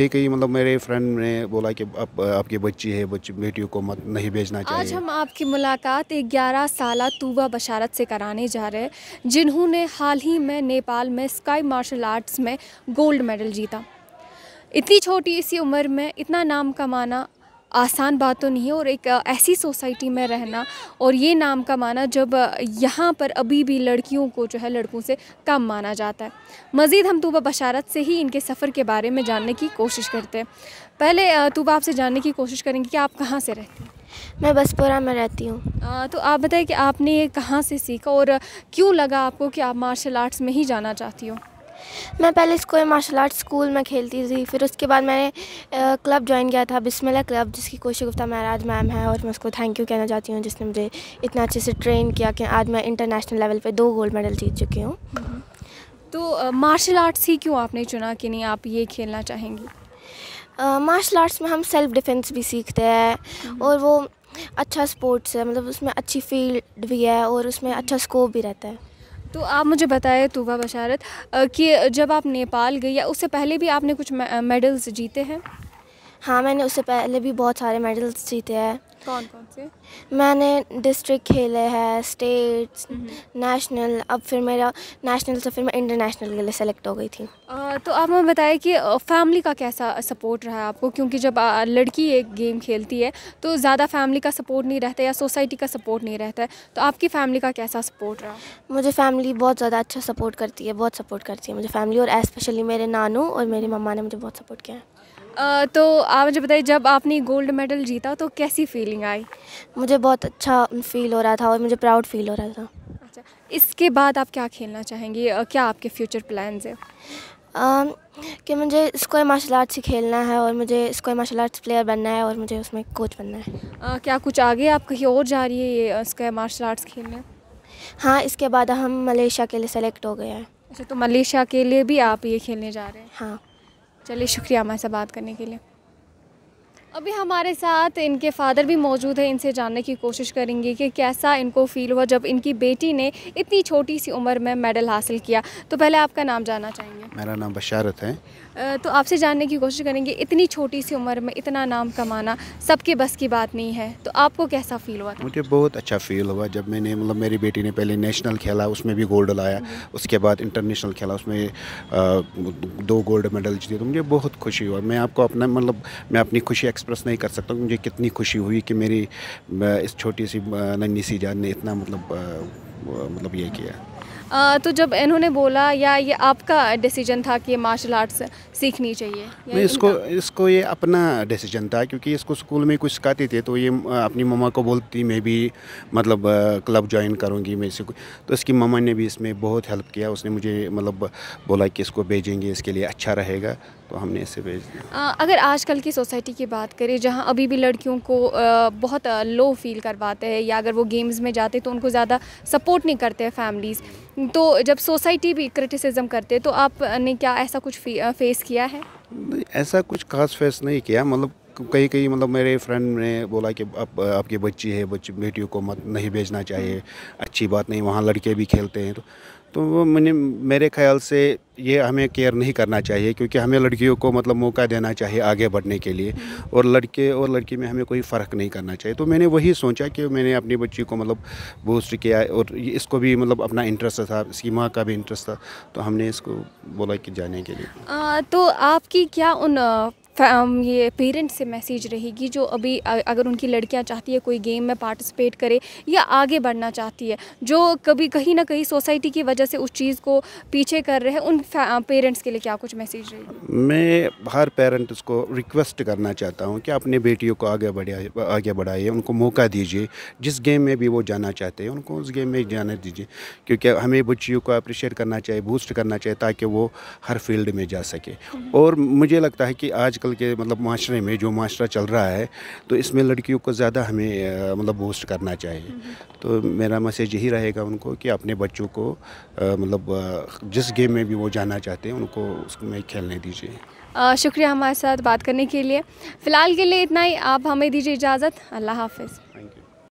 एक ही मतलब मेरे फ्रेंड ने बोला कि आप, आपकी बच्ची है बच्ची बेटियों को मत नहीं भेजना चाहिए आज हम आपकी मुलाकात एक ग्यारह साल तूबा बशारत से कराने जा रहे हैं जिन्होंने हाल ही में नेपाल में स्काई मार्शल आर्ट्स में गोल्ड मेडल जीता इतनी छोटी इसी उम्र में इतना नाम कमाना आसान बात तो नहीं है और एक ऐसी सोसाइटी में रहना और ये नाम का माना जब यहाँ पर अभी भी लड़कियों को जो है लड़कों से कम माना जाता है मज़ीद हम तोबा बशारत से ही इनके सफ़र के बारे में जानने की कोशिश करते हैं पहले तोबा आपसे जानने की कोशिश करेंगे कि आप कहाँ से रहती हैं मैं बसपुरा में रहती हूँ तो आप बताइए कि आपने ये कहाँ से सीखा और क्यों लगा आपको कि आप मार्शल आर्ट्स में ही जाना चाहती हो मैं पहले इसको मार्शल आर्ट स्कूल में खेलती थी फिर उसके बाद मैंने क्लब ज्वाइन किया था बिस्मिल्ला क्लब जिसकी कोशिश गुफ्ता महराज मैम है और मैं उसको थैंक यू कहना चाहती हूँ जिसने मुझे इतना अच्छे से ट्रेन किया कि आज मैं इंटरनेशनल लेवल पर दो गोल्ड मेडल जीत चुकी हूँ हम्म। तो मार्शल आर्ट्स ही क्यों आपने चुना कि नहीं आप ये खेलना चाहेंगी मार्शल आर्ट्स में हम सेल्फ डिफेंस भी सीखते हैं हम्म। और वो अच्छा स्पोर्ट्स है मतलब उसमें अच्छी फील्ड भी है और उसमें अच्छा स्कोप भी रहता है तो आप मुझे बताएं तूबा बशारत कि जब आप नेपाल गई या उससे पहले भी आपने कुछ मेडल्स जीते हैं हाँ मैंने उससे पहले भी बहुत सारे मेडल्स जीते हैं कौन कौन से मैंने डिस्ट्रिक्ट खेले हैं स्टेट्स हम्म। नेशनल अब फिर मेरा नेशनल से फिर मैं इंटरनेशनल के लिए सेलेक्ट हो गई थी आ, तो आप हमें बताएं कि फैमिली का कैसा सपोर्ट रहा आपको क्योंकि जब लड़की एक गेम खेलती है तो ज़्यादा फैमिली का सपोर्ट नहीं रहता या सोसाइटी का सपोर्ट नहीं रहता है तो आपकी फैमिली का कैसा सपोर्ट रहा मुझे फैमिली बहुत ज़्यादा अच्छा सपोर्ट करती है बहुत सपोर्ट करती है मुझे फैमिली और इस्पेशली मेरे नानू और मेरी मम्मा ने मुझे बहुत सपोर्ट किया है तो आप मुझे बताइए जब आपने गोल्ड मेडल जीता तो कैसी फीलिंग आई मुझे बहुत अच्छा फील हो रहा था और मुझे प्राउड फील हो रहा था अच्छा इसके बाद आप क्या खेलना चाहेंगी क्या आपके फ्यूचर प्लान्स हैं कि मुझे इसको मार्शल आर्ट्स ही खेलना है और मुझे इसको मार्शल आर्ट्स प्लेयर बनना है और मुझे उसमें कोच बनना है आ, क्या कुछ आगे आप कहीं और जा रही है ये इसका मार्शल आर्ट्स खेलने हाँ इसके बाद हम मलेशिया के लिए सेलेक्ट हो गए हैं अच्छा तो मलेशिया के लिए भी आप ये खेलने जा रहे हैं हाँ चलिए शुक्रिया हमारे साथ बात करने के लिए अभी हमारे साथ इनके फादर भी मौजूद हैं इनसे जानने की कोशिश करेंगे कि कैसा इनको फील हुआ जब इनकी बेटी ने इतनी छोटी सी उम्र में मेडल हासिल किया तो पहले आपका नाम जानना चाहेंगे मेरा नाम बशारत है तो आपसे जानने की कोशिश करेंगे इतनी छोटी सी उम्र में इतना नाम कमाना सबके बस की बात नहीं है तो आपको कैसा फील हुआ था? मुझे बहुत अच्छा फील हुआ जब मैंने मतलब मेरी बेटी ने पहले नेशनल खेला उसमें भी गोल्ड लाया हम्म। उसके बाद इंटरनेशनल खेला उसमें दो गोल्ड मेडल जीते तो मुझे बहुत खुशी हुआ मैं आपको अपना मतलब मैं अपनी खुशी एक्सप्रेस नहीं कर सकता मुझे कितनी खुशी हुई कि मेरी इस छोटी सी नन्नी सी जान ने इतना मतलब मतलब ये किया आ, तो जब इन्होंने बोला या ये आपका डिसीजन था कि ये मार्शल आर्ट्स सीखनी चाहिए नहीं इसको इसको ये अपना डिसीजन था क्योंकि इसको स्कूल में कुछ सिखाते थे तो ये अपनी मम्मा को बोलती मैं भी मतलब क्लब ज्वाइन करूँगी मैं इसे तो इसकी मम्मा ने भी इसमें बहुत हेल्प किया उसने मुझे मतलब बोला कि इसको भेजेंगे इसके लिए अच्छा रहेगा तो हमने इसे भेज दिया अगर आजकल की सोसाइटी की बात करें जहाँ अभी भी लड़कियों को बहुत लो फील करवाते हैं या अगर वो गेम्स में जाते तो उनको ज़्यादा सपोर्ट नहीं करते हैं फैमिलीज़ तो जब सोसाइटी भी क्रिटिसिज्म करते तो आपने क्या ऐसा कुछ फेस किया है ऐसा कुछ खास फेस नहीं किया मतलब कई कई मतलब मेरे फ्रेंड ने बोला कि आप आपकी बच्ची है बच्ची बेटियों को मत नहीं भेजना चाहिए अच्छी बात नहीं वहाँ लड़के भी खेलते हैं तो तो मैंने मेरे ख्याल से ये हमें केयर नहीं करना चाहिए क्योंकि हमें लड़कियों को मतलब मौका देना चाहिए आगे बढ़ने के लिए और लड़के और लड़की में हमें कोई फ़र्क नहीं करना चाहिए तो मैंने वही सोचा कि मैंने अपनी बच्ची को मतलब बूस्ट किया और इसको भी मतलब अपना इंटरेस्ट था इसकी माँ का भी इंटरेस्ट था तो हमने इसको बोला कि जाने के लिए आ, तो आपकी क्या उन Um, ये पेरेंट्स से मैसेज रहेगी जो अभी अगर उनकी लड़कियां चाहती है कोई गेम में पार्टिसिपेट करे या आगे बढ़ना चाहती है जो कभी कहीं ना कहीं सोसाइटी की वजह से उस चीज़ को पीछे कर रहे हैं उन पेरेंट्स uh, के लिए क्या कुछ मैसेज रहेगी मैं हर पेरेंट्स को रिक्वेस्ट करना चाहता हूँ कि अपने बेटियों को आगे बढ़ाए आगे बढ़ाइए उनको मौका दीजिए जिस गेम में भी वो जाना चाहते हैं उनको उस गेम में जाना दीजिए क्योंकि हमें बच्चियों को अप्रिशिएट करना चाहिए बूस्ट करना चाहिए ताकि वो हर फील्ड में जा सके हम्म। और मुझे लगता है कि आज आजकल के मतलब माशरे में जो माशरा चल रहा है तो इसमें लड़कियों को ज़्यादा हमें मतलब बूस्ट करना चाहिए तो मेरा मैसेज यही रहेगा उनको कि अपने बच्चों को मतलब जिस गेम में भी वो जाना चाहते हैं उनको उसमें खेलने दीजिए शुक्रिया हमारे साथ बात करने के लिए फ़िलहाल के लिए इतना ही आप हमें दीजिए इजाज़त अल्लाह हाफिज़ थैंक यू